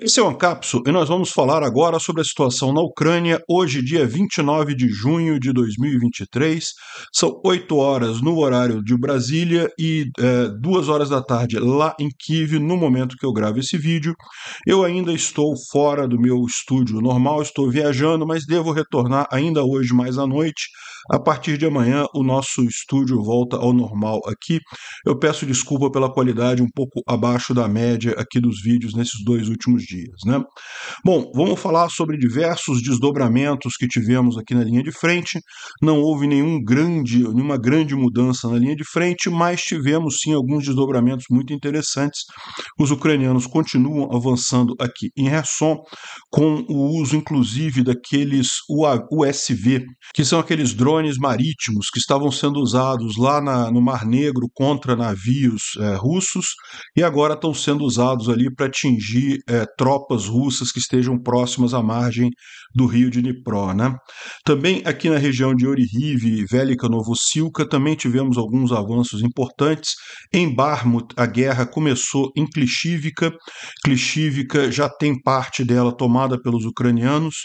Esse é o Ancapso e nós vamos falar agora sobre a situação na Ucrânia, hoje, dia 29 de junho de 2023. São 8 horas no horário de Brasília e é, 2 horas da tarde lá em Kiev, no momento que eu gravo esse vídeo. Eu ainda estou fora do meu estúdio normal, estou viajando, mas devo retornar ainda hoje mais à noite a partir de amanhã, o nosso estúdio volta ao normal aqui. Eu peço desculpa pela qualidade um pouco abaixo da média aqui dos vídeos nesses dois últimos dias, né? Bom, vamos falar sobre diversos desdobramentos que tivemos aqui na linha de frente. Não houve nenhum grande, nenhuma grande mudança na linha de frente, mas tivemos sim alguns desdobramentos muito interessantes. Os ucranianos continuam avançando aqui em Resson com o uso inclusive daqueles USV, que são aqueles drones drones marítimos que estavam sendo usados lá na, no Mar Negro contra navios é, russos e agora estão sendo usados ali para atingir é, tropas russas que estejam próximas à margem do rio de Dnipro. Né? Também aqui na região de Orihiv e Velika Novosilka também tivemos alguns avanços importantes. Em Barmut, a guerra começou em Klishivka. Klishivka já tem parte dela tomada pelos ucranianos,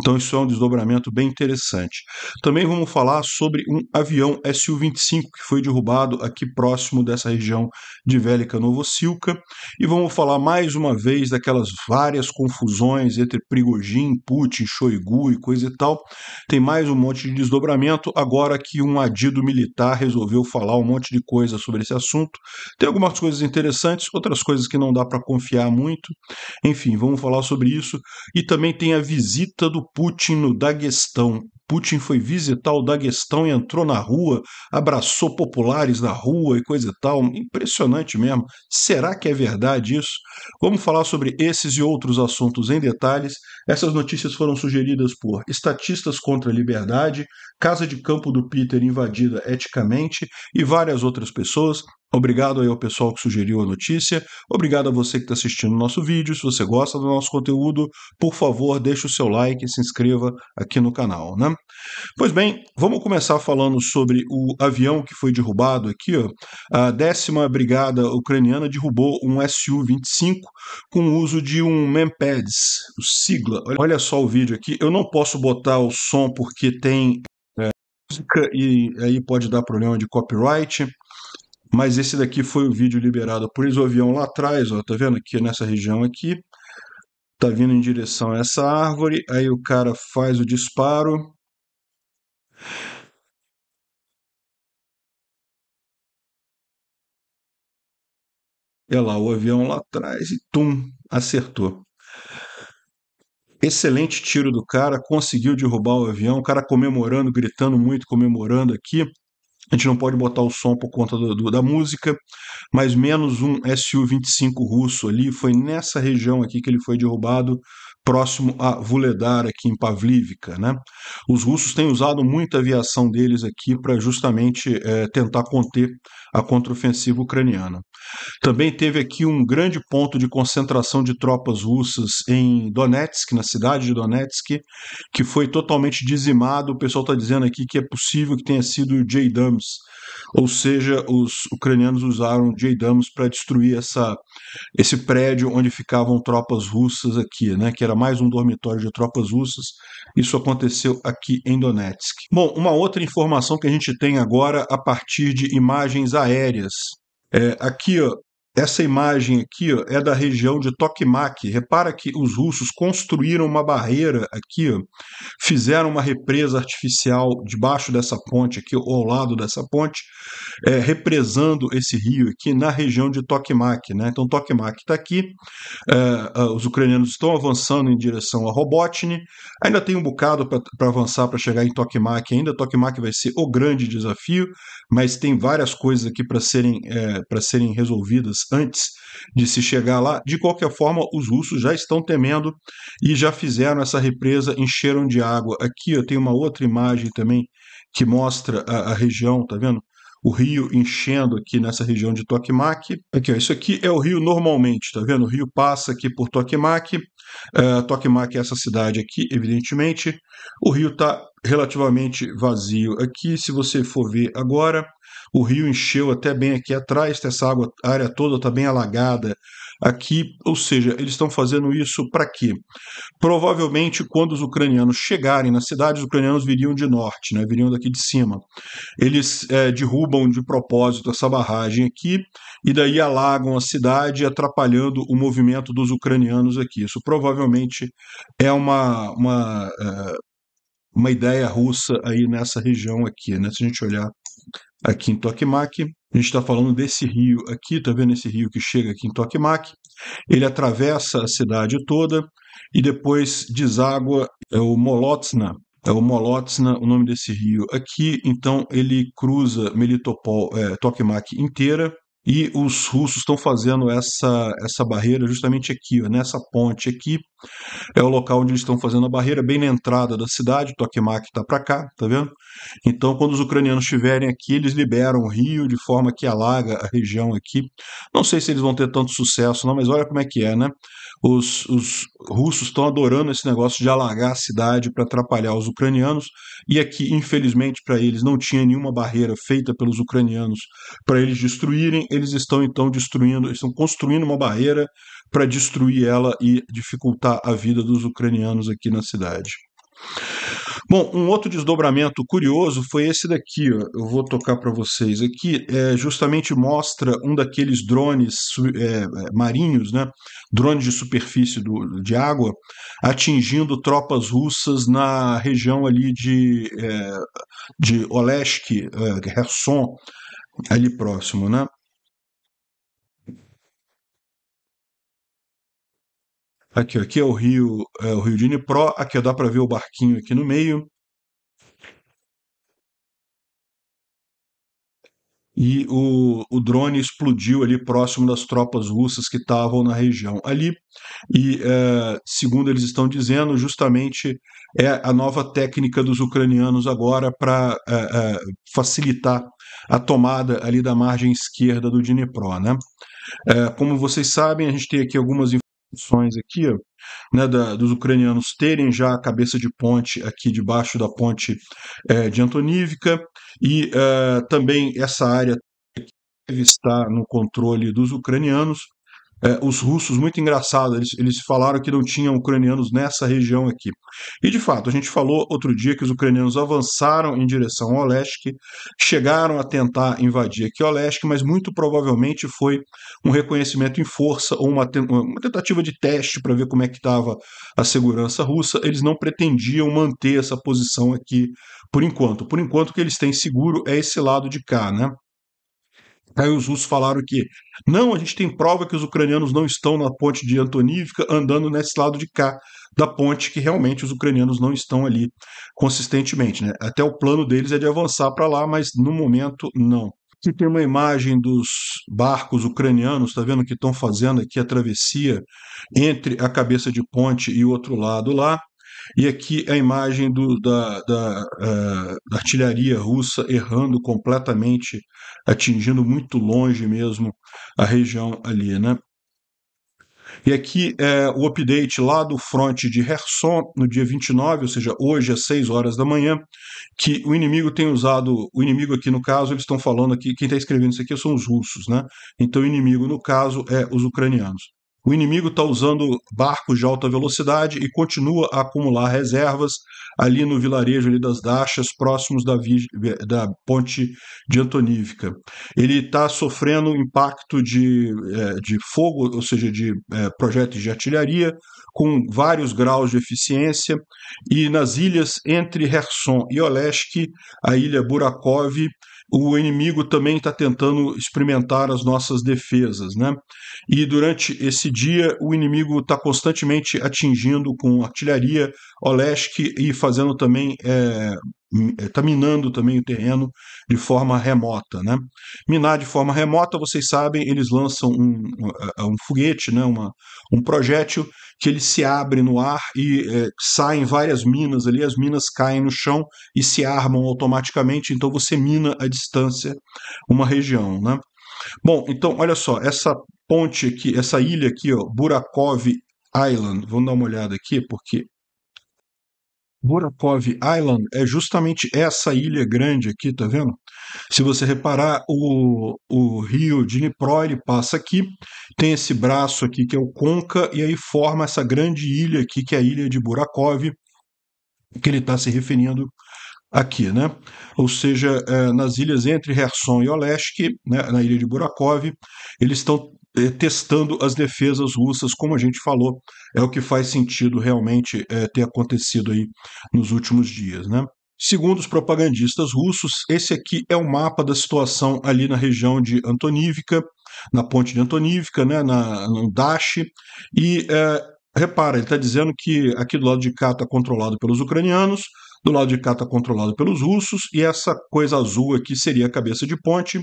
então isso é um desdobramento bem interessante. Também vamos falar sobre um avião Su-25 que foi derrubado aqui próximo dessa região de Vélica Novosilka e vamos falar mais uma vez daquelas várias confusões entre Prigogine, Putin, Shoigu e coisa e tal. Tem mais um monte de desdobramento agora que um adido militar resolveu falar um monte de coisa sobre esse assunto. Tem algumas coisas interessantes, outras coisas que não dá para confiar muito. Enfim, vamos falar sobre isso e também tem a visita do Putin no Daguestão. Putin foi visitar o Daguestão e entrou na rua, abraçou populares na rua e coisa e tal. Impressionante mesmo. Será que é verdade isso? Vamos falar sobre esses e outros assuntos em detalhes. Essas notícias foram sugeridas por Estatistas contra a Liberdade, Casa de Campo do Peter invadida eticamente e várias outras pessoas. Obrigado aí ao pessoal que sugeriu a notícia. Obrigado a você que está assistindo o nosso vídeo. Se você gosta do nosso conteúdo, por favor, deixe o seu like e se inscreva aqui no canal. Né? Pois bem, vamos começar falando sobre o avião que foi derrubado aqui. Ó. A décima brigada ucraniana derrubou um Su-25 com o uso de um MEMPADS, sigla. Olha só o vídeo aqui. Eu não posso botar o som porque tem é, música e aí pode dar problema de copyright. Mas esse daqui foi o vídeo liberado por avião lá atrás, ó, tá vendo? Aqui nessa região aqui. Tá vindo em direção a essa árvore, aí o cara faz o disparo. Olha é lá, o avião lá atrás e tum, acertou. Excelente tiro do cara, conseguiu derrubar o avião, o cara comemorando, gritando muito, comemorando aqui a gente não pode botar o som por conta do, do, da música, mas menos um Su-25 russo ali, foi nessa região aqui que ele foi derrubado, próximo a Vuledar, aqui em Pavlivka. Né? Os russos têm usado muita aviação deles aqui para justamente é, tentar conter a contraofensiva ucraniana. Também teve aqui um grande ponto de concentração de tropas russas em Donetsk, na cidade de Donetsk, que foi totalmente dizimado. O pessoal está dizendo aqui que é possível que tenha sido J-Dams, ou seja, os ucranianos usaram J-Dams para destruir essa, esse prédio onde ficavam tropas russas aqui, né, que era mais um dormitório de tropas russas. Isso aconteceu aqui em Donetsk. Bom, uma outra informação que a gente tem agora a partir de imagens aéreas é, aqui, ó, essa imagem aqui ó, é da região de Tokmak. Repara que os russos construíram uma barreira aqui, ó, fizeram uma represa artificial debaixo dessa ponte aqui, ou ao lado dessa ponte, é, represando esse rio aqui na região de Tokmak. Né? Então, Tokmak está aqui, é, os ucranianos estão avançando em direção a Robotny, ainda tem um bocado para avançar para chegar em Tokmak ainda. Tokmak vai ser o grande desafio, mas tem várias coisas aqui para serem, é, serem resolvidas antes de se chegar lá. De qualquer forma, os russos já estão temendo e já fizeram essa represa, encheram de água. Aqui eu tenho uma outra imagem também que mostra a, a região, tá vendo? o rio enchendo aqui nessa região de Tokimak. Aqui, ó, isso aqui é o rio normalmente, tá vendo? O rio passa aqui por Tokimak. Uh, Tokimak é essa cidade aqui, evidentemente. O rio está relativamente vazio aqui. Se você for ver agora, o rio encheu até bem aqui atrás, essa água, área toda está bem alagada aqui. Ou seja, eles estão fazendo isso para quê? Provavelmente, quando os ucranianos chegarem na cidade, os ucranianos viriam de norte, né? viriam daqui de cima. Eles é, derrubam de propósito essa barragem aqui e daí alagam a cidade, atrapalhando o movimento dos ucranianos aqui. Isso provavelmente é uma, uma, é, uma ideia russa aí nessa região aqui, né? Se a gente olhar aqui em Toquimac, A gente está falando desse rio aqui, está vendo esse rio que chega aqui em Tokimak? Ele atravessa a cidade toda e depois deságua é o Molotsna. É o Molotsna, o nome desse rio aqui. Então ele cruza Melitopol, é, Tokimak inteira e os russos estão fazendo essa, essa barreira justamente aqui, ó, nessa ponte aqui. É o local onde eles estão fazendo a barreira, bem na entrada da cidade. Tokimak está para cá, tá vendo? Então, quando os ucranianos estiverem aqui, eles liberam o rio de forma que alaga a região aqui. Não sei se eles vão ter tanto sucesso, não, mas olha como é que é, né? Os, os russos estão adorando esse negócio de alargar a cidade para atrapalhar os ucranianos, e aqui, infelizmente para eles, não tinha nenhuma barreira feita pelos ucranianos para eles destruírem. Eles estão então destruindo, estão construindo uma barreira para destruir ela e dificultar a vida dos ucranianos aqui na cidade. Bom, um outro desdobramento curioso foi esse daqui, ó. eu vou tocar para vocês aqui, é, justamente mostra um daqueles drones é, é, marinhos, né, drones de superfície do, de água, atingindo tropas russas na região ali de, é, de Olesk, é, Herson, ali próximo, né? Aqui, aqui é o rio, é o rio de Dnipro. Aqui dá para ver o barquinho aqui no meio. E o, o drone explodiu ali próximo das tropas russas que estavam na região ali. E, é, segundo eles estão dizendo, justamente é a nova técnica dos ucranianos agora para é, é, facilitar a tomada ali da margem esquerda do Dnipro. Né? É, como vocês sabem, a gente tem aqui algumas discussões aqui, né, da, dos ucranianos terem já a cabeça de ponte aqui debaixo da ponte é, de Antonívica e eh, também essa área deve estar no controle dos ucranianos, é, os russos, muito engraçado, eles, eles falaram que não tinham ucranianos nessa região aqui. E de fato, a gente falou outro dia que os ucranianos avançaram em direção ao leste, chegaram a tentar invadir aqui o leste, mas muito provavelmente foi um reconhecimento em força ou uma, uma tentativa de teste para ver como é que estava a segurança russa. Eles não pretendiam manter essa posição aqui por enquanto. Por enquanto, o que eles têm seguro é esse lado de cá, né? Aí os russos falaram que não, a gente tem prova que os ucranianos não estão na ponte de Antonivka andando nesse lado de cá da ponte, que realmente os ucranianos não estão ali consistentemente. Né? Até o plano deles é de avançar para lá, mas no momento não. Aqui tem uma imagem dos barcos ucranianos, está vendo que estão fazendo aqui a travessia entre a cabeça de ponte e o outro lado lá. E aqui a imagem do, da, da, uh, da artilharia russa errando completamente, atingindo muito longe mesmo a região ali, né? E aqui é o update lá do fronte de Herson, no dia 29, ou seja, hoje às 6 horas da manhã, que o inimigo tem usado, o inimigo aqui no caso, eles estão falando aqui, quem está escrevendo isso aqui são os russos, né? Então o inimigo no caso é os ucranianos. O inimigo está usando barcos de alta velocidade e continua a acumular reservas ali no vilarejo ali das Dachas, próximos da, da ponte de Antonívica. Ele está sofrendo impacto de, é, de fogo, ou seja, de é, projéteis de artilharia, com vários graus de eficiência, e nas ilhas entre Herson e Olesk, a ilha Burakov o inimigo também está tentando experimentar as nossas defesas, né? E durante esse dia, o inimigo está constantemente atingindo com artilharia Olesk e fazendo também é, está eh, minando também o terreno de forma remota. Né? Minar de forma remota, vocês sabem, eles lançam um, um, eh, um foguete, né? Uma, um projétil, que ele se abre no ar e é, saem várias minas ali, as minas caem no chão e se armam automaticamente, então você mina a distância uma região. Né? Bom, então olha só, essa ponte aqui, essa ilha aqui, ó, Burakov Island, vamos dar uma olhada aqui, porque Burakov Island é justamente essa ilha grande aqui, tá vendo? Se você reparar, o, o rio Dnipro ele passa aqui, tem esse braço aqui que é o Conca, e aí forma essa grande ilha aqui, que é a ilha de Burakov, que ele está se referindo aqui, né? Ou seja, eh, nas ilhas entre Herson e Olesk, né, na ilha de Burakov, eles estão eh, testando as defesas russas, como a gente falou, é o que faz sentido realmente é, ter acontecido aí nos últimos dias, né? Segundo os propagandistas russos, esse aqui é o mapa da situação ali na região de Antonívica, na ponte de Antonívica, né, na, no Dash, e é, repara, ele está dizendo que aqui do lado de cá está controlado pelos ucranianos, do lado de cá está controlado pelos russos, e essa coisa azul aqui seria a cabeça de ponte,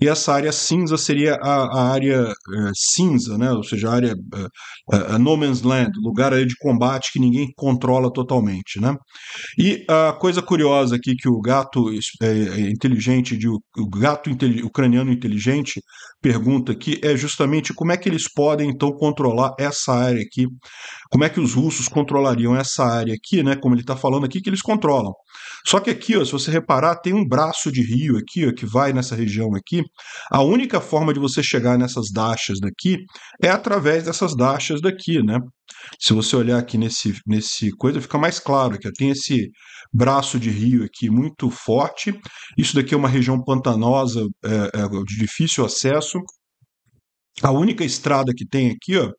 e essa área cinza seria a, a área eh, cinza, né? ou seja, a área eh, eh, no man's land, lugar aí de combate que ninguém controla totalmente. Né? E a coisa curiosa aqui que o gato inteligente, de, o gato intelig, ucraniano inteligente pergunta aqui é justamente como é que eles podem então controlar essa área aqui, como é que os russos controlariam essa área aqui, né? como ele está falando aqui, que eles controlam. Só que aqui, ó, se você reparar, tem um braço de rio aqui, ó, que vai nessa região aqui. A única forma de você chegar nessas dachas daqui é através dessas dachas daqui, né? Se você olhar aqui nesse, nesse coisa, fica mais claro que tem esse braço de rio aqui muito forte. Isso daqui é uma região pantanosa é, é, de difícil acesso. A única estrada que tem aqui, ó,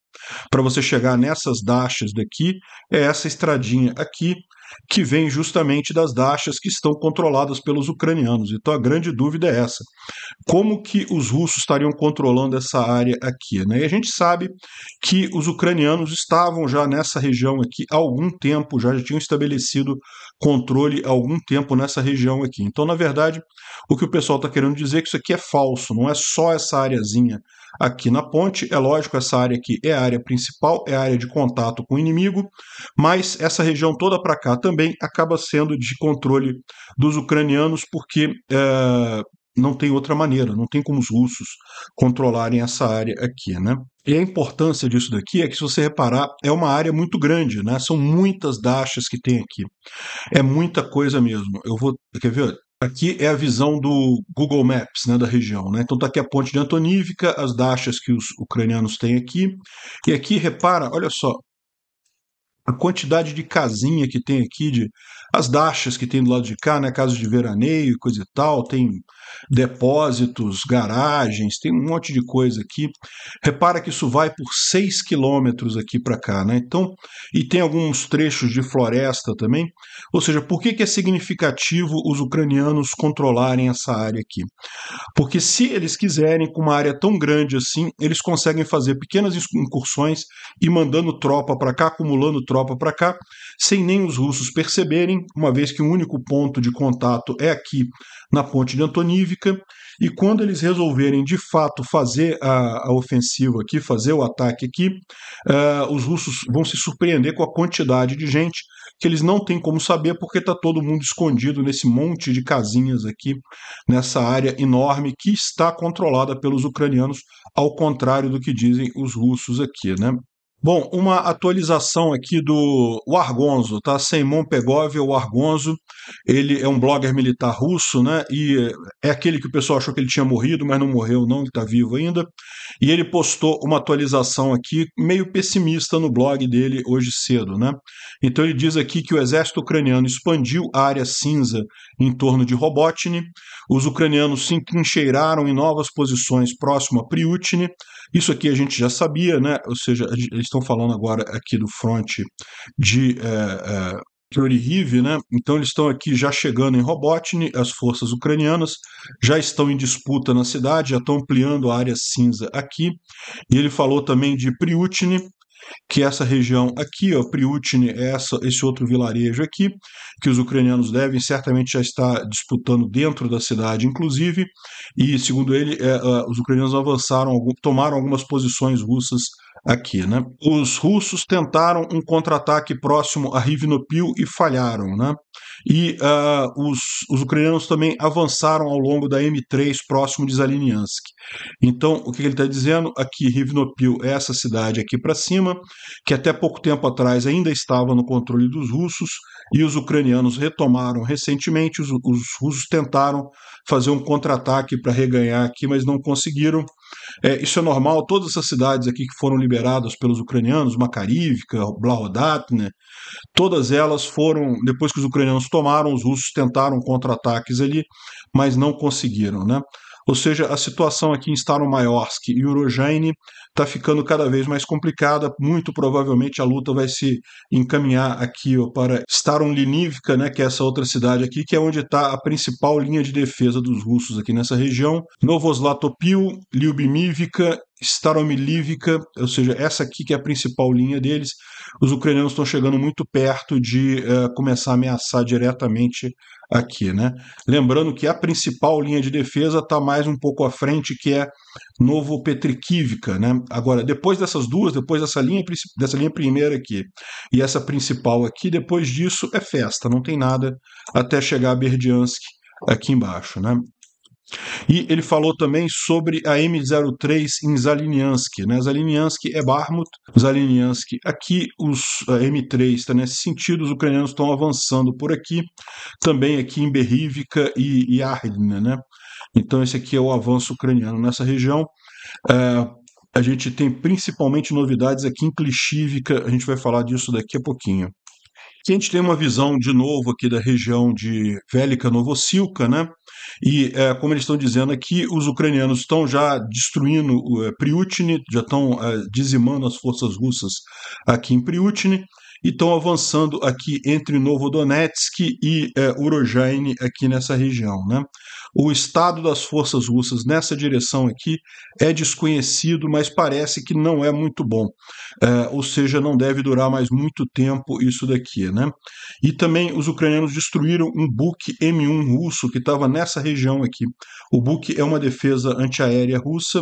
para você chegar nessas dachas daqui, é essa estradinha aqui, que vem justamente das dachas que estão controladas pelos ucranianos. Então a grande dúvida é essa: como que os russos estariam controlando essa área aqui? Né? E a gente sabe que os ucranianos estavam já nessa região aqui há algum tempo, já, já tinham estabelecido controle há algum tempo nessa região aqui. Então, na verdade, o que o pessoal está querendo dizer é que isso aqui é falso, não é só essa areazinha aqui na ponte. É lógico, essa área aqui é a área principal, é a área de contato com o inimigo, mas essa região toda para cá também acaba sendo de controle dos ucranianos, porque é, não tem outra maneira, não tem como os russos controlarem essa área aqui, né? E a importância disso daqui é que, se você reparar, é uma área muito grande, né? São muitas dachas que tem aqui. É muita coisa mesmo. Eu vou. Quer ver? Aqui é a visão do Google Maps né, da região. Né? Então está aqui a ponte de Antonívica, as dachas que os ucranianos têm aqui. E aqui, repara, olha só, a quantidade de casinha que tem aqui de as dachas que tem do lado de cá, né, casos de veraneio, e coisa e tal, tem depósitos, garagens, tem um monte de coisa aqui. Repara que isso vai por 6 quilômetros aqui para cá, né? Então, e tem alguns trechos de floresta também. Ou seja, por que, que é significativo os ucranianos controlarem essa área aqui? Porque se eles quiserem, com uma área tão grande assim, eles conseguem fazer pequenas incursões e mandando tropa para cá, acumulando tropa para cá, sem nem os russos perceberem uma vez que o único ponto de contato é aqui na Ponte de Antonívica, e quando eles resolverem de fato fazer a, a ofensiva aqui, fazer o ataque aqui, uh, os russos vão se surpreender com a quantidade de gente que eles não têm como saber porque está todo mundo escondido nesse monte de casinhas aqui, nessa área enorme que está controlada pelos ucranianos, ao contrário do que dizem os russos aqui, né? Bom, uma atualização aqui do o Argonzo, tá? Semon Pegov, o Argonzo, ele é um blogger militar russo, né? E é aquele que o pessoal achou que ele tinha morrido, mas não morreu não, ele está vivo ainda. E ele postou uma atualização aqui meio pessimista no blog dele hoje cedo, né? Então ele diz aqui que o exército ucraniano expandiu a área cinza em torno de Robotny, os ucranianos se encheiraram em novas posições próximo a Priutine. Isso aqui a gente já sabia, né? Ou seja, estão falando agora aqui do fronte de é, é, né? Então eles estão aqui já chegando em Robotny, as forças ucranianas já estão em disputa na cidade, já estão ampliando a área cinza aqui. E ele falou também de Priutny, que essa região aqui, ó, é essa, esse outro vilarejo aqui, que os ucranianos devem certamente já estar disputando dentro da cidade, inclusive, e segundo ele, é, ah, os ucranianos avançaram, tomaram algumas posições russas aqui, né? Os russos tentaram um contra-ataque próximo a Rivnopil e falharam, né? E uh, os, os, ucranianos também avançaram ao longo da M3 próximo de Zaliniansk. Então, o que ele está dizendo aqui, é Rivnopil é essa cidade aqui para cima, que até pouco tempo atrás ainda estava no controle dos russos e os ucranianos retomaram recentemente. Os, os russos tentaram fazer um contra-ataque para reganhar aqui, mas não conseguiram. É, isso é normal, todas essas cidades aqui que foram liberadas pelos ucranianos, Makarivka, Blahodatne, todas elas foram, depois que os ucranianos tomaram, os russos tentaram contra-ataques ali, mas não conseguiram, né? Ou seja, a situação aqui em Staromayorsk e Urojane está ficando cada vez mais complicada. Muito provavelmente a luta vai se encaminhar aqui ó, para Staromlinivka né, que é essa outra cidade aqui, que é onde está a principal linha de defesa dos russos aqui nessa região. Novoslatopil, Lyubimivka Staromilivka, ou seja, essa aqui que é a principal linha deles. Os ucranianos estão chegando muito perto de uh, começar a ameaçar diretamente aqui, né? Lembrando que a principal linha de defesa está mais um pouco à frente, que é Novo Petrikivka, né? Agora, depois dessas duas, depois dessa linha, dessa linha primeira aqui e essa principal aqui, depois disso é festa, não tem nada até chegar a Berdiansk aqui embaixo, né? E ele falou também sobre a M03 em Zaliniansk. Né? Zaliniansk é Barmut, Zaliniansk, aqui, os M3 está nesse né? sentido, os ucranianos estão avançando por aqui, também aqui em Berrívica e, e Arlina. Né? Então esse aqui é o avanço ucraniano nessa região. É, a gente tem principalmente novidades aqui em Klishivka, a gente vai falar disso daqui a pouquinho que a gente tem uma visão de novo aqui da região de Vélica Novosilka, né? E é, como eles estão dizendo aqui, os ucranianos estão já destruindo é, já estão é, dizimando as forças russas aqui em Priutine e estão avançando aqui entre Novodonetsk e é, Urojaine aqui nessa região, né? O estado das forças russas nessa direção aqui é desconhecido, mas parece que não é muito bom. É, ou seja, não deve durar mais muito tempo isso daqui. Né? E também os ucranianos destruíram um buque M1 russo que estava nessa região aqui. O buque é uma defesa antiaérea russa,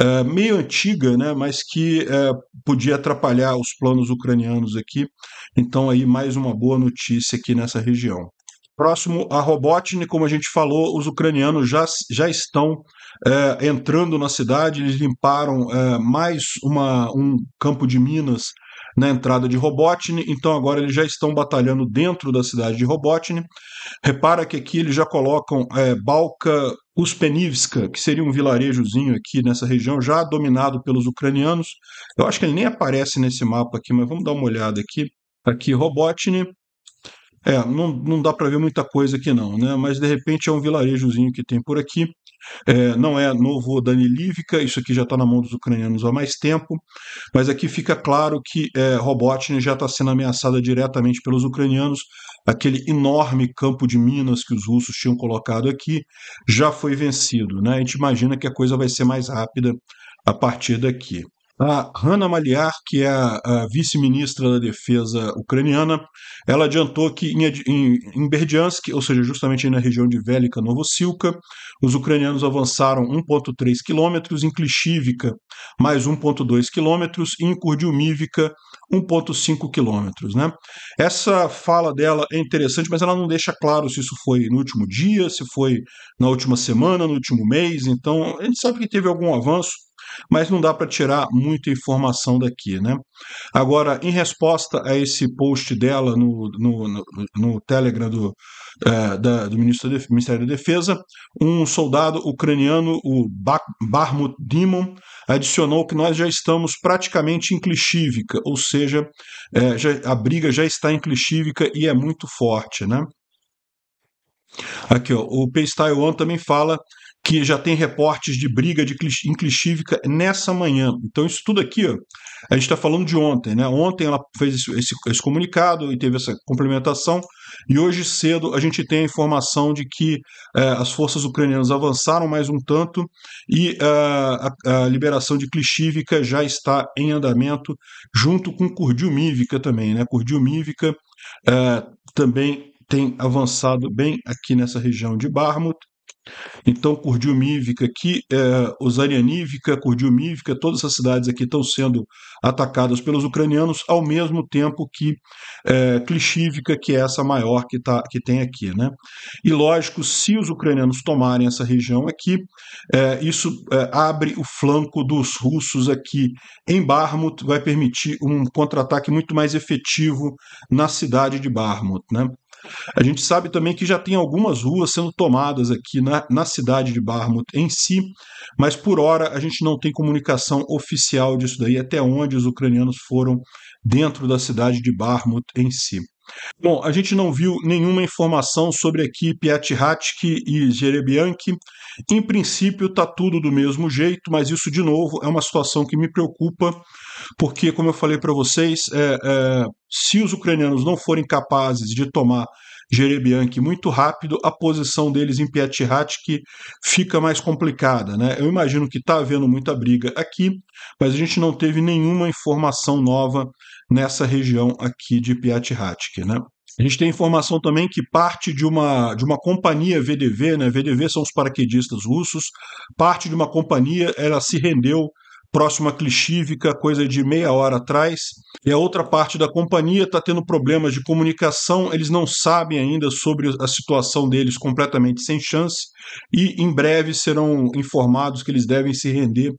é, meio antiga, né? mas que é, podia atrapalhar os planos ucranianos aqui. Então, aí mais uma boa notícia aqui nessa região. Próximo a Robotnik, como a gente falou, os ucranianos já, já estão é, entrando na cidade, eles limparam é, mais uma, um campo de minas na entrada de Robotnik, então agora eles já estão batalhando dentro da cidade de Robotnik. Repara que aqui eles já colocam é, Balka Uspenivska, que seria um vilarejozinho aqui nessa região, já dominado pelos ucranianos. Eu acho que ele nem aparece nesse mapa aqui, mas vamos dar uma olhada aqui. Aqui Robotnik, é, não, não dá para ver muita coisa aqui não, né? Mas de repente é um vilarejozinho que tem por aqui. É, não é novo Danilivka, isso aqui já está na mão dos ucranianos há mais tempo, mas aqui fica claro que é, Robotnik já está sendo ameaçada diretamente pelos ucranianos. Aquele enorme campo de minas que os russos tinham colocado aqui já foi vencido, né? A gente imagina que a coisa vai ser mais rápida a partir daqui. A Hanna Maliar, que é a, vice-ministra da Defesa ucraniana, ela adiantou que em, em, em Berdyansk, ou seja, justamente na região de Velika Novosilka, os ucranianos avançaram 1,3 quilômetros, em Klishivka mais 1,2 quilômetros e em Kurdiumivka 1,5 quilômetros. Né? Essa fala dela é interessante, mas ela não deixa claro se isso foi no último dia, se foi na última semana, no último mês. Então, a gente sabe que teve algum avanço mas não dá para tirar muita informação daqui. Né? Agora, em resposta a esse post dela no, no, no, no Telegram do, é, da, do ministro do Ministério da Defesa, um soldado ucraniano, o Barmut Dimon, adicionou que nós já estamos praticamente em Klishivka, ou seja, é, já, a briga já está em Klishivka e é muito forte. Né? Aqui, ó, o Peace Taiwan também fala que já tem reportes de briga de inclistívica nessa manhã. Então, isso tudo aqui, ó, a gente está falando de ontem, né? Ontem ela fez esse, esse, esse, comunicado e teve essa complementação, e hoje cedo a gente tem a informação de que eh, as forças ucranianas avançaram mais um tanto e eh, a, a, liberação de Klishivka já está em andamento, junto com Kurdilmivka também, né? Kurdilmivka eh, também tem avançado bem aqui nessa região de Barmut. Então, Curdiumívica aqui, é, Osanianívica, Curdiumívica, todas essas cidades aqui estão sendo atacadas pelos ucranianos, ao mesmo tempo que é, que é essa maior que, tá, que tem aqui. Né? E lógico, se os ucranianos tomarem essa região aqui, é, isso é, abre o flanco dos russos aqui em Barmut, vai permitir um contra-ataque muito mais efetivo na cidade de Barmut. Né? A gente sabe também que já tem algumas ruas sendo tomadas aqui na, na cidade de Barmouth em si, mas por hora a gente não tem comunicação oficial disso daí, até onde os ucranianos foram dentro da cidade de Barmouth em si. Bom, a gente não viu nenhuma informação sobre aqui Piatihatsky e Jerebianki. Em princípio, está tudo do mesmo jeito, mas isso, de novo, é uma situação que me preocupa, porque, como eu falei para vocês, é, é, se os ucranianos não forem capazes de tomar Jerebianki muito rápido, a posição deles em Piatihatik fica mais complicada. Né? Eu imagino que está havendo muita briga aqui, mas a gente não teve nenhuma informação nova nessa região aqui de Piatihatik. Né? A gente tem informação também que parte de uma, de uma companhia VDV, né? VDV são os paraquedistas russos, parte de uma companhia ela se rendeu próximo a Clichívica, coisa de meia hora atrás, e a outra parte da companhia está tendo problemas de comunicação, eles não sabem ainda sobre a situação deles completamente sem chance, e em breve serão informados que eles devem se render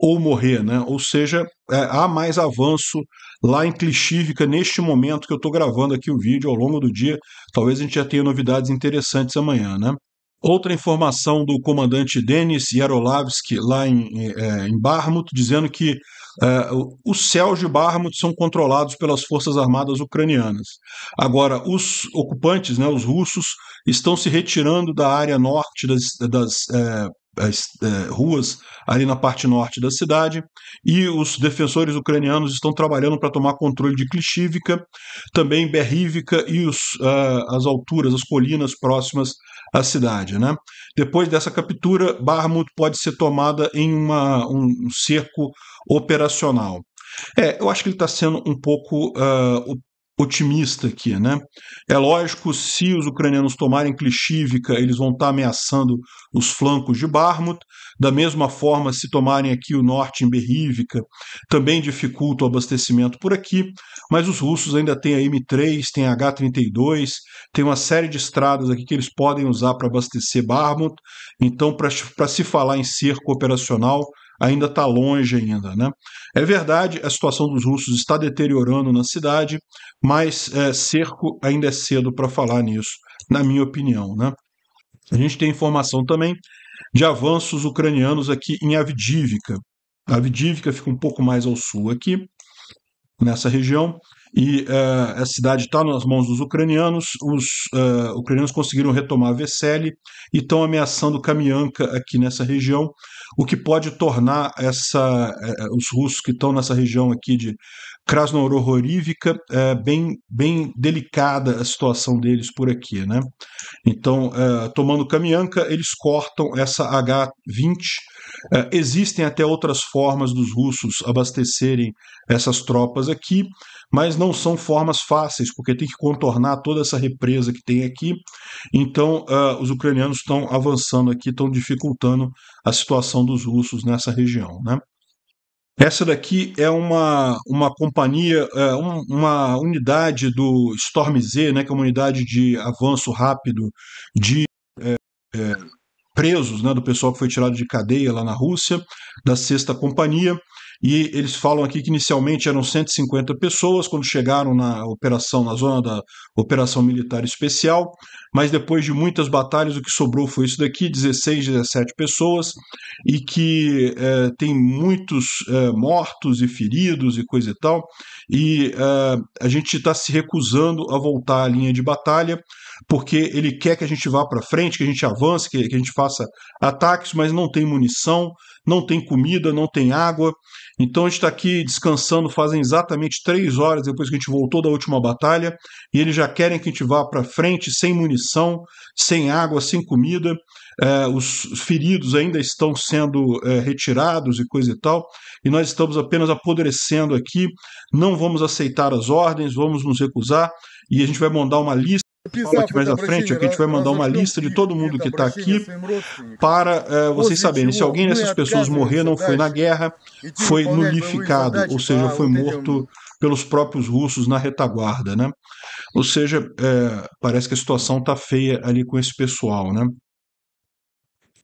ou morrer, né? Ou seja, é, há mais avanço lá em Clichívica neste momento que eu estou gravando aqui o vídeo ao longo do dia. Talvez a gente já tenha novidades interessantes amanhã, né? Outra informação do comandante Denis Jarolavski, lá em, é, em Barmut, dizendo que é, os céus de Barmut são controlados pelas forças armadas ucranianas. Agora, os ocupantes, né, os russos, estão se retirando da área norte das, das é, as é, ruas ali na parte norte da cidade, e os defensores ucranianos estão trabalhando para tomar controle de Klishivka, também Berrívica e os, uh, as alturas, as colinas próximas à cidade. Né? Depois dessa captura, Barmut pode ser tomada em uma, um cerco operacional. É, eu acho que ele está sendo um pouco uh, otimista aqui, né? É lógico, se os ucranianos tomarem Klishivka, eles vão estar tá ameaçando os flancos de Barmut. Da mesma forma, se tomarem aqui o norte em Berrívika, também dificulta o abastecimento por aqui. Mas os russos ainda têm a M3, têm a H-32, tem uma série de estradas aqui que eles podem usar para abastecer Barmut. Então, para se falar em cerco operacional, ainda está longe ainda. Né? É verdade, a situação dos russos está deteriorando na cidade, mas é, cerco ainda é cedo para falar nisso, na minha opinião. Né? A gente tem informação também de avanços ucranianos aqui em Avdivka. A Avdivka fica um pouco mais ao sul aqui, nessa região e uh, eh, a cidade está nas mãos dos ucranianos. Os uh, ucranianos conseguiram retomar Vesely e estão ameaçando Kamianka aqui nessa região, o que pode tornar essa, uh, os russos que estão nessa região aqui de Krasnorohorívica bem, bem delicada a situação deles por aqui. Né? Então, tomando Kamianka, eles cortam essa H-20. existem até outras formas dos russos abastecerem essas tropas aqui mas não são formas fáceis, porque tem que contornar toda essa represa que tem aqui. Então, uh, os ucranianos estão avançando aqui, estão dificultando a situação dos russos nessa região. Né? Essa daqui é uma, uma companhia, é, um, uma unidade do Storm Z, né, que é uma unidade de avanço rápido de é, é, presos, né, do pessoal que foi tirado de cadeia lá na Rússia, da sexta companhia. E eles falam aqui que inicialmente eram 150 pessoas quando chegaram na operação, na zona da Operação Militar Especial, mas depois de muitas batalhas, o que sobrou foi isso daqui: 16, 17 pessoas, e que é, tem muitos é, mortos e feridos e coisa e tal, e é, a gente está se recusando a voltar à linha de batalha porque ele quer que a gente vá para frente, que a gente avance, que, que a gente faça ataques, mas não tem munição, não tem comida, não tem água. Então a gente está aqui descansando, fazem exatamente três horas depois que a gente voltou da última batalha, e eles já querem que a gente vá para frente sem munição, sem água, sem comida. É, os feridos ainda estão sendo é, retirados e coisa e tal, e nós estamos apenas apodrecendo aqui. Não vamos aceitar as ordens, vamos nos recusar, e a gente vai mandar uma lista Fala mais à frente, A gente vai mandar uma lista de todo mundo que está aqui para eh, vocês saberem. Se alguém dessas pessoas morrer, não foi na guerra, foi nulificado, ou seja, tá, foi morto pelos próprios russos na retaguarda, né? Ou seja, eh, parece que a situação está feia ali com esse pessoal, né?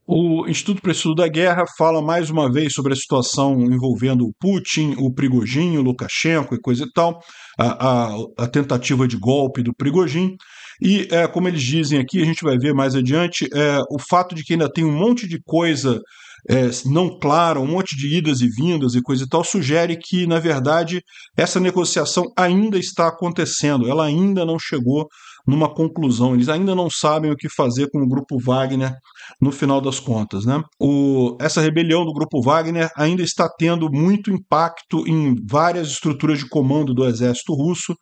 O Instituto para Estudo da Guerra fala mais uma vez sobre a situação envolvendo o Putin, o Prigojin, o Lukashenko e coisa e tal, a, a, a tentativa de golpe do Prigojin, e, é, como eles dizem aqui, a gente vai ver mais adiante, é, o fato de que ainda tem um monte de coisa é, não clara, um monte de idas e vindas e coisa e tal, sugere que, na verdade, essa negociação ainda está acontecendo, ela ainda não chegou numa conclusão. Eles ainda não sabem o que fazer com o grupo Wagner no final das contas. Né? O, essa rebelião do grupo Wagner ainda está tendo muito impacto em várias estruturas de comando do exército russo,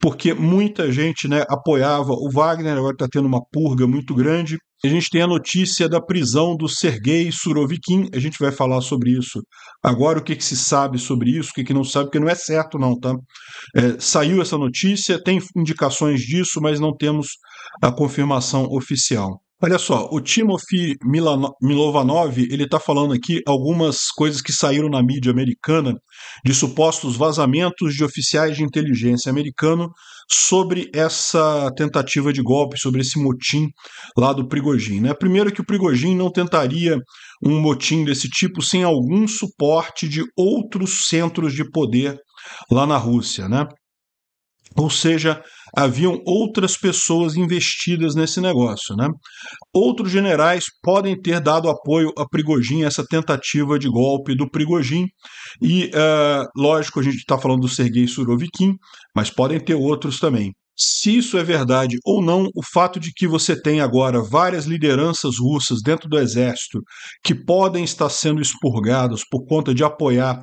porque muita gente né, apoiava o Wagner, agora está tendo uma purga muito grande. A gente tem a notícia da prisão do Sergei Surovikin, a gente vai falar sobre isso agora, o que, que se sabe sobre isso, o que, que não sabe, porque não é certo não, tá? É, saiu essa notícia, tem indicações disso, mas não temos a confirmação oficial. Olha só, o Timothy Milovanov, ele está falando aqui algumas coisas que saíram na mídia americana de supostos vazamentos de oficiais de inteligência americano sobre essa tentativa de golpe, sobre esse motim lá do Prigojin. Né? Primeiro que o Prigojin não tentaria um motim desse tipo sem algum suporte de outros centros de poder lá na Rússia, né? Ou seja, haviam outras pessoas investidas nesse negócio. Né? Outros generais podem ter dado apoio a Prigogine, essa tentativa de golpe do Prigogine, e, uh, lógico, a gente está falando do Sergei Surovikin, mas podem ter outros também. Se isso é verdade ou não, o fato de que você tem agora várias lideranças russas dentro do exército que podem estar sendo expurgadas por conta de apoiar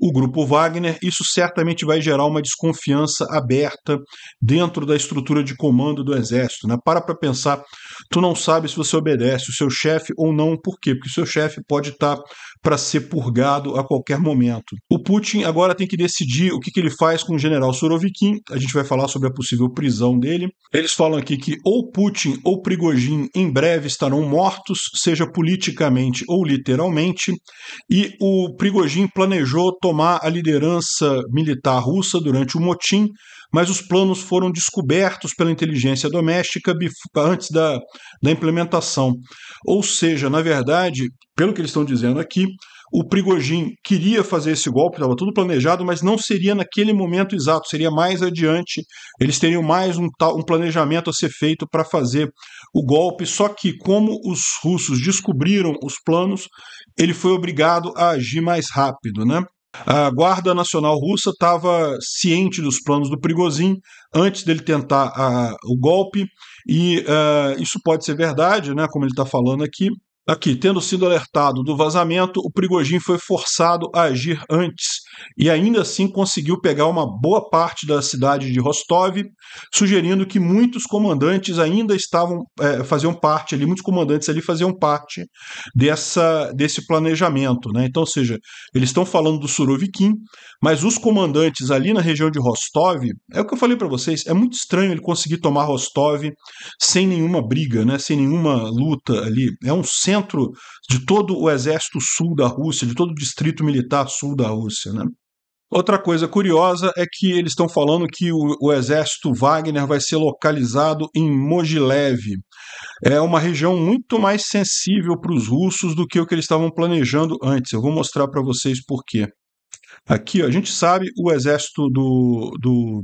o grupo Wagner, isso certamente vai gerar uma desconfiança aberta dentro da estrutura de comando do Exército. Né? Para para pensar, tu não sabe se você obedece o seu chefe ou não, por quê? Porque o seu chefe pode estar tá para ser purgado a qualquer momento. O Putin agora tem que decidir o que, que ele faz com o general Sorovikin, a gente vai falar sobre a possível prisão dele. Eles falam aqui que ou Putin ou Prigogine em breve estarão mortos, seja politicamente ou literalmente, e o Prigogine planejou tomar a liderança militar russa durante o motim, mas os planos foram descobertos pela inteligência doméstica antes da, da implementação. Ou seja, na verdade, pelo que eles estão dizendo aqui, o Prigojin queria fazer esse golpe, estava tudo planejado, mas não seria naquele momento exato, seria mais adiante. Eles teriam mais um, um planejamento a ser feito para fazer o golpe. Só que, como os russos descobriram os planos, ele foi obrigado a agir mais rápido, né? A Guarda Nacional Russa estava ciente dos planos do Prigozhin antes dele tentar a, o golpe, e uh, isso pode ser verdade, né, como ele está falando aqui. Aqui, tendo sido alertado do vazamento, o Prigojin foi forçado a agir antes e ainda assim conseguiu pegar uma boa parte da cidade de Rostov, sugerindo que muitos comandantes ainda estavam é, faziam parte ali, muitos comandantes ali faziam parte dessa desse planejamento, né? Então, ou seja, eles estão falando do Surovikin, mas os comandantes ali na região de Rostov, é o que eu falei para vocês, é muito estranho ele conseguir tomar Rostov sem nenhuma briga, né? Sem nenhuma luta ali. É um centro de todo o exército sul da Rússia, de todo o distrito militar sul da Rússia, né? Outra coisa curiosa é que eles estão falando que o, o, exército Wagner vai ser localizado em Mogilev. É uma região muito mais sensível para os russos do que o que eles estavam planejando antes. Eu vou mostrar para vocês por quê. Aqui ó, a gente sabe o exército do, do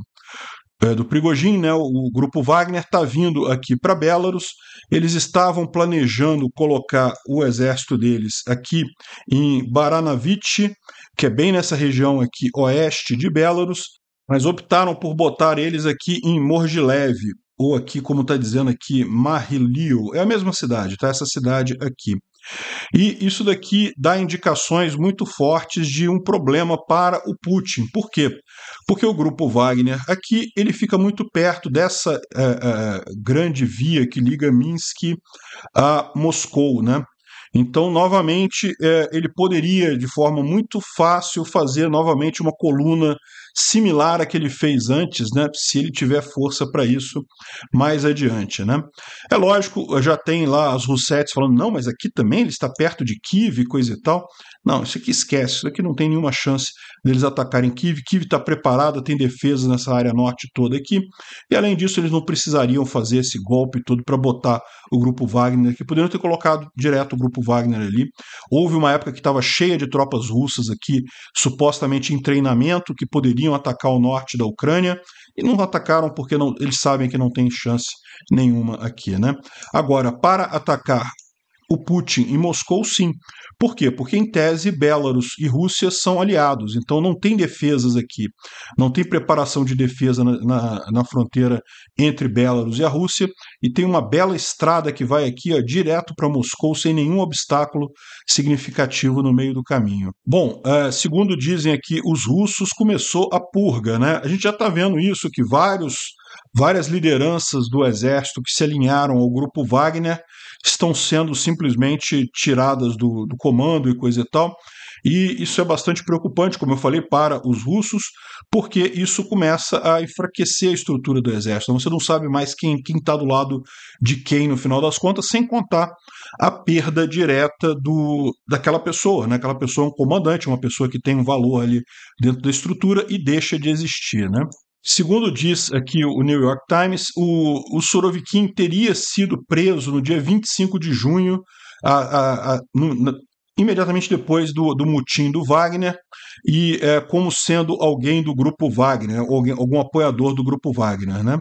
é, do Prigojin, né, o, grupo Wagner está vindo aqui para Belarus. Eles estavam planejando colocar o exército deles aqui em Baranavich, que é bem nessa região aqui oeste de Belarus, mas optaram por botar eles aqui em Morgilev, ou aqui, como está dizendo aqui, Marilio. É a mesma cidade, tá? Essa cidade aqui. E isso daqui dá indicações muito fortes de um problema para o Putin. Por quê? Porque o grupo Wagner aqui ele fica muito perto dessa uh, uh, grande via que liga Minsk a Moscou, né? Então, novamente, eh, ele poderia, de forma muito fácil, fazer novamente uma coluna similar à que ele fez antes, né, se ele tiver força para isso mais adiante. Né. É lógico, já tem lá as Roussettes falando, não, mas aqui também ele está perto de Kiev coisa e tal. Não, isso aqui esquece, isso aqui não tem nenhuma chance deles atacarem Kiev. Kiev está preparada, tem defesa nessa área norte toda aqui, e além disso eles não precisariam fazer esse golpe todo para botar o grupo Wagner aqui, poderiam ter colocado direto o grupo Wagner ali. Houve uma época que estava cheia de tropas russas aqui, supostamente em treinamento, que poderiam iriam atacar o norte da Ucrânia e não atacaram porque não, eles sabem que não tem chance nenhuma aqui. Né? Agora, para atacar o Putin em Moscou, sim. Por quê? Porque, em tese, Belarus e Rússia são aliados, então não tem defesas aqui, não tem preparação de defesa na, na, na fronteira entre Belarus e a Rússia, e tem uma bela estrada que vai aqui ó, direto para Moscou, sem nenhum obstáculo significativo no meio do caminho. Bom, é, segundo dizem aqui, os russos começou a purga, né? A gente já está vendo isso, que vários várias lideranças do exército que se alinharam ao grupo Wagner estão sendo simplesmente tiradas do, do comando e coisa e tal. E isso é bastante preocupante, como eu falei, para os russos, porque isso começa a enfraquecer a estrutura do exército. Então você não sabe mais quem está do lado de quem no final das contas, sem contar a perda direta do, daquela pessoa. Né? Aquela pessoa é um comandante, uma pessoa que tem um valor ali dentro da estrutura e deixa de existir. Né? Segundo diz aqui o New York Times, o, o Sorovikin teria sido preso no dia 25 de junho, a, a, a, no, na, imediatamente depois do, do, mutim do Wagner, e é, como sendo alguém do grupo Wagner, alguém, algum apoiador do grupo Wagner. Né?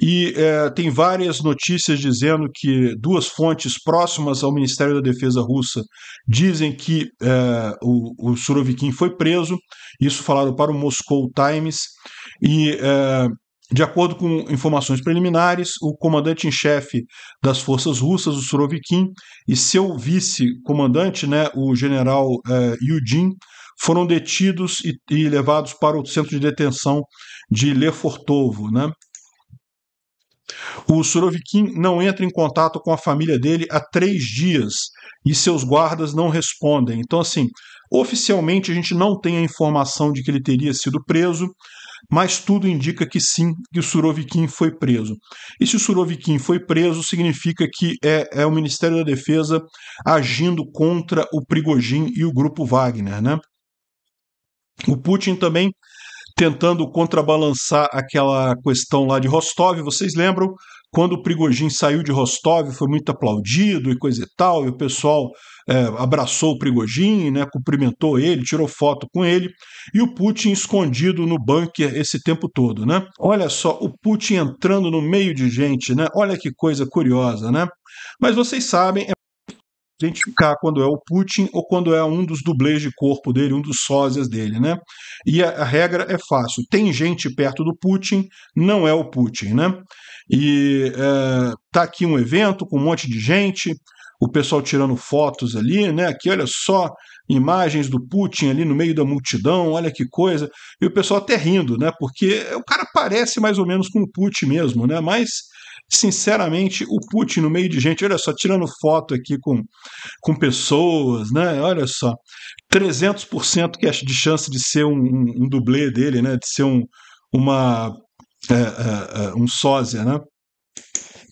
E é, tem várias notícias dizendo que duas fontes próximas ao Ministério da Defesa russa dizem que é, o, o Surovikin foi preso. Isso falaram para o Moscow Times. E é, de acordo com informações preliminares, o comandante em chefe das forças russas, o Surovikin, e seu vice-comandante, né, o general é, Yudin, foram detidos e, e, levados para o centro de detenção de Lefortovo. Né? O Surovikin não entra em contato com a família dele há três dias e seus guardas não respondem. Então, assim, oficialmente a gente não tem a informação de que ele teria sido preso, mas tudo indica que sim, que o Surovikin foi preso. E se o Surovikin foi preso, significa que é, é o Ministério da Defesa agindo contra o Prigojin e o grupo Wagner, né? O Putin também tentando contrabalançar aquela questão lá de Rostov. Vocês lembram quando o Prigogine saiu de Rostov, foi muito aplaudido e coisa e tal, e o pessoal é, abraçou o Prigogine, né, cumprimentou ele, tirou foto com ele, e o Putin escondido no bunker esse tempo todo, né? Olha só, o Putin entrando no meio de gente, né? Olha que coisa curiosa, né? Mas vocês sabem, é identificar quando é o Putin ou quando é um dos dublês de corpo dele, um dos sósias dele, né? E a, a regra é fácil: tem gente perto do Putin, não é o Putin, né? E é, tá aqui um evento com um monte de gente, o pessoal tirando fotos ali, né? Aqui, olha só, imagens do Putin ali no meio da multidão, olha que coisa. E o pessoal até rindo, né? Porque o cara parece mais ou menos com o Putin mesmo, né? Mas Sinceramente, o Putin no meio de gente, olha só, tirando foto aqui com, com pessoas, né? Olha só, 300% de chance de ser um, um, um, dublê dele, né? De ser um, uma, é, é, é um sósia, né?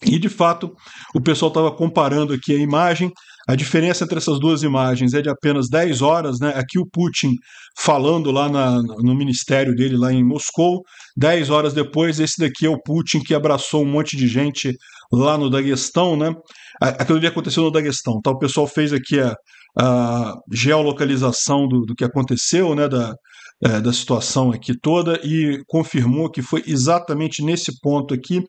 E de fato, o pessoal estava comparando aqui a imagem a diferença entre essas duas imagens é de apenas 10 horas, né? Aqui o Putin falando lá na, no ministério dele lá em Moscou. 10 horas depois, esse daqui é o Putin que abraçou um monte de gente lá no Daguestão, né? Aquilo ali aconteceu no Daguestão, tá? O pessoal fez aqui a, a geolocalização do, do que aconteceu, né? Da, é, da situação aqui toda e confirmou que foi exatamente nesse ponto aqui.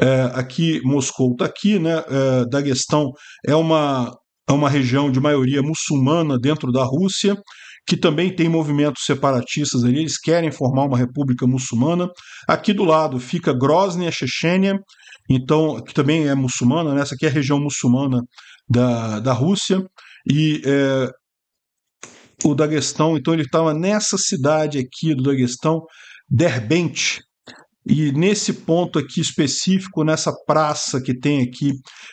É, aqui Moscou está aqui, né? É, Daguestão é uma é uma região de maioria muçulmana dentro da Rússia, que também tem movimentos separatistas ali, eles querem formar uma república muçulmana. Aqui do lado fica Grozny, a Chechênia, então, que também é muçulmana, né? essa aqui é a região muçulmana da, da Rússia, e é, o Daguestão, então ele estava nessa cidade aqui do Daguestão, Derbent, e nesse ponto aqui específico, nessa praça que tem aqui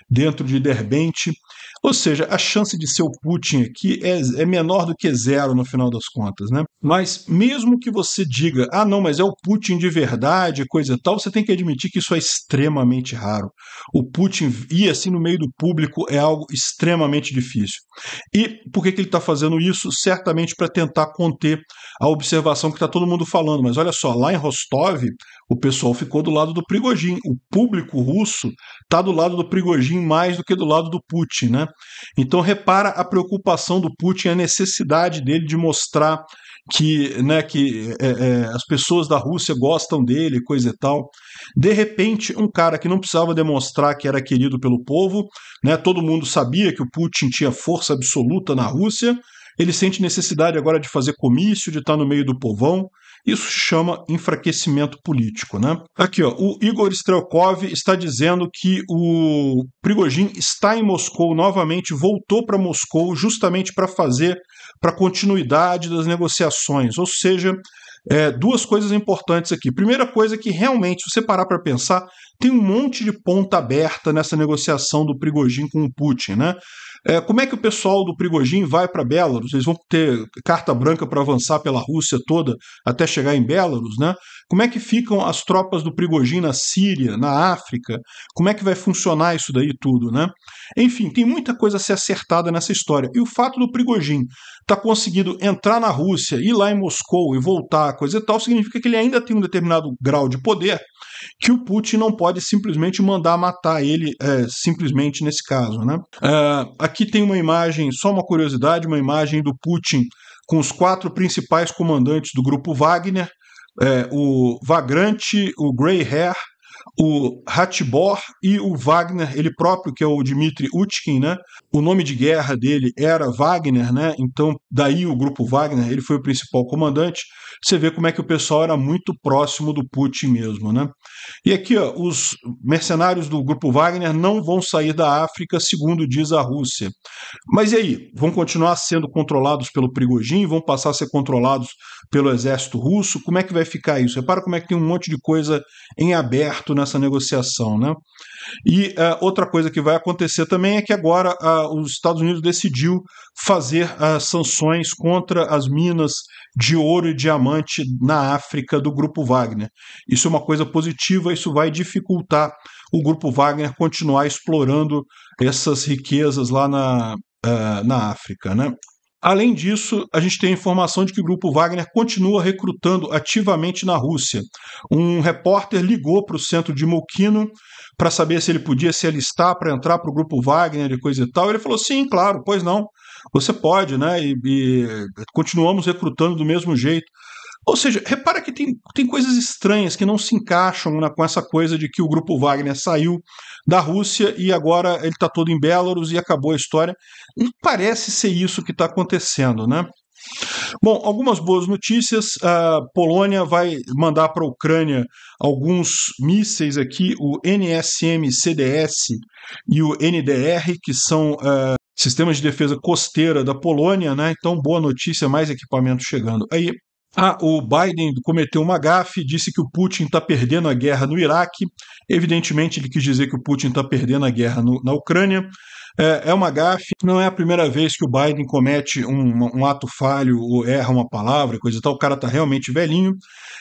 dentro de Derbente, ou seja, a chance de ser o Putin aqui é, é menor do que zero no final das contas, né? Mas mesmo que você diga, ah, não, mas é o Putin de verdade, coisa e tal, você tem que admitir que isso é extremamente raro. O Putin ir assim no meio do público é algo extremamente difícil. E por que, que ele está fazendo isso? Certamente para tentar conter a observação que está todo mundo falando. Mas olha só, lá em Rostov, o o pessoal ficou do lado do Prigojin. O público russo está do lado do Prigojin mais do que do lado do Putin, né? Então repara a preocupação do Putin, a necessidade dele de mostrar que, né, que é, é, as pessoas da Rússia gostam dele, coisa e tal. De repente, um cara que não precisava demonstrar que era querido pelo povo, né, todo mundo sabia que o Putin tinha força absoluta na Rússia, ele sente necessidade agora de fazer comício, de estar tá no meio do povão, isso chama enfraquecimento político, né? Aqui, ó, o Igor Strelkov está dizendo que o Prigojin está em Moscou novamente, voltou para Moscou justamente para fazer para continuidade das negociações, ou seja, é, duas coisas importantes aqui. Primeira coisa é que realmente, se você parar para pensar, tem um monte de ponta aberta nessa negociação do Prigojin com o Putin, né? É, como é que o pessoal do Prigojin vai para Belarus? Eles vão ter carta branca para avançar pela Rússia toda até chegar em Belarus, né? Como é que ficam as tropas do Prigojin na Síria, na África? Como é que vai funcionar isso daí tudo, né? Enfim, tem muita coisa a ser acertada nessa história. E o fato do Prigojin estar tá conseguindo entrar na Rússia, ir lá em Moscou e voltar, coisa e tal, significa que ele ainda tem um determinado grau de poder que o Putin não pode simplesmente mandar matar ele, é, simplesmente nesse caso. Né? É, aqui tem uma imagem, só uma curiosidade, uma imagem do Putin com os quatro principais comandantes do grupo Wagner, é, o Vagrante, o Grey Hair, o Hatbor e o Wagner, ele próprio, que é o Dmitri Utkin, né? O nome de guerra dele era Wagner, né? Então, daí o grupo Wagner, ele foi o principal comandante. Você vê como é que o pessoal era muito próximo do Putin mesmo, né? E aqui, ó, os mercenários do grupo Wagner não vão sair da África, segundo diz a Rússia. Mas e aí? Vão continuar sendo controlados pelo Prigogine? Vão passar a ser controlados pelo exército russo? Como é que vai ficar isso? Repara como é que tem um monte de coisa em aberto na nessa negociação. Né? E uh, outra coisa que vai acontecer também é que agora uh, os Estados Unidos decidiu fazer uh, sanções contra as minas de ouro e diamante na África do Grupo Wagner. Isso é uma coisa positiva, isso vai dificultar o Grupo Wagner continuar explorando essas riquezas lá na, eh, na África. Né? Além disso, a gente tem a informação de que o grupo Wagner continua recrutando ativamente na Rússia. Um repórter ligou para o centro de Mokino para saber se ele podia se alistar para entrar para o grupo Wagner e coisa e tal. Ele falou: sim, claro, pois não, você pode, né? E, e continuamos recrutando do mesmo jeito. Ou seja, repara que tem, tem coisas estranhas que não se encaixam na, com essa coisa de que o grupo Wagner saiu da Rússia e agora ele está todo em Belarus e acabou a história. Não parece ser isso que está acontecendo, né? Bom, algumas boas notícias. A Polônia vai mandar para a Ucrânia alguns mísseis aqui, o NSM-CDS e o NDR, que são uh, sistemas de defesa costeira da Polônia, né? Então, boa notícia, mais equipamento chegando aí. Ah, o Biden cometeu uma gafe, disse que o Putin está perdendo a guerra no Iraque. Evidentemente, ele quis dizer que o Putin está perdendo a guerra no, na Ucrânia. É, é uma gafe, não é a primeira vez que o Biden comete um, um ato falho ou erra uma palavra, coisa e tal. O cara está realmente velhinho.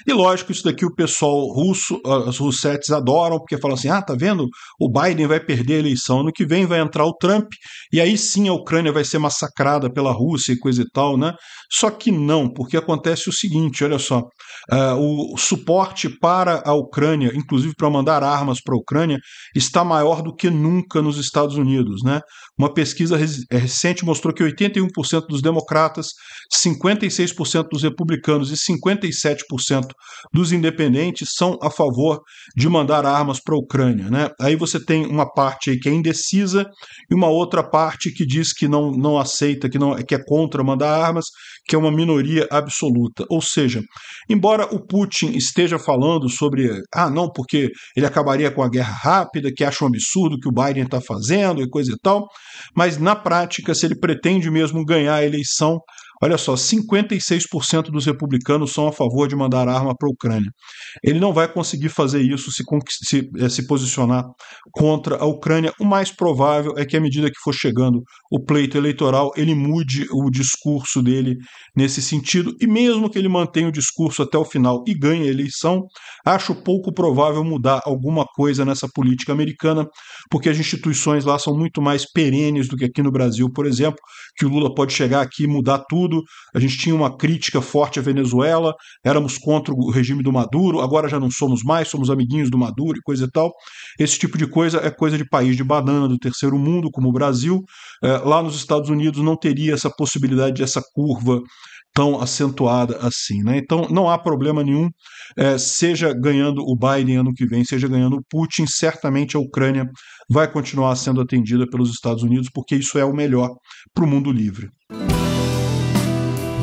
E lógico, isso daqui o pessoal russo, ah, os russetes adoram, porque falam assim: ah, tá vendo? O Biden vai perder a eleição ano que vem, vai entrar o Trump, e aí sim a Ucrânia vai ser massacrada pela Rússia e coisa e tal, né? Só que não, porque acontece o seguinte: olha só, uh, o suporte para a Ucrânia, inclusive para mandar armas para a Ucrânia, está maior do que nunca nos Estados Unidos, né? Uma pesquisa eh, recente mostrou que 81% dos democratas, 56% dos republicanos e 57% dos independentes são a favor de mandar armas para a Ucrânia. Né? Aí você tem uma parte que é indecisa e uma outra parte que diz que não, não aceita, que, não, que é contra mandar armas que é uma minoria absoluta. Ou seja, embora o Putin esteja falando sobre, ah, não, porque ele acabaria com a guerra rápida, que acha um absurdo que o Biden está fazendo e coisa e tal, mas na prática, se ele pretende mesmo ganhar a eleição, Olha só, 56% dos republicanos são a favor de mandar arma para a Ucrânia. Ele não vai conseguir fazer isso se, se, eh, se, posicionar contra a Ucrânia. O mais provável é que, à medida que for chegando o pleito eleitoral, ele mude o discurso dele nesse sentido. E mesmo que ele mantenha o discurso até o final e ganhe a eleição, acho pouco provável mudar alguma coisa nessa política americana, porque as instituições lá são muito mais perenes do que aqui no Brasil, por exemplo, que o Lula pode chegar aqui e mudar tudo tudo, a gente tinha uma crítica forte à Venezuela, éramos contra o regime do Maduro, agora já não somos mais, somos amiguinhos do Maduro e coisa e tal. Esse tipo de coisa é coisa de país de banana do terceiro mundo, como o Brasil. É, lá nos Estados Unidos não teria essa possibilidade, essa curva tão acentuada assim. Né? Então, não há problema nenhum, é, seja ganhando o Biden ano que vem, seja ganhando o Putin, certamente a Ucrânia vai continuar sendo atendida pelos Estados Unidos, porque isso é o melhor para o mundo livre.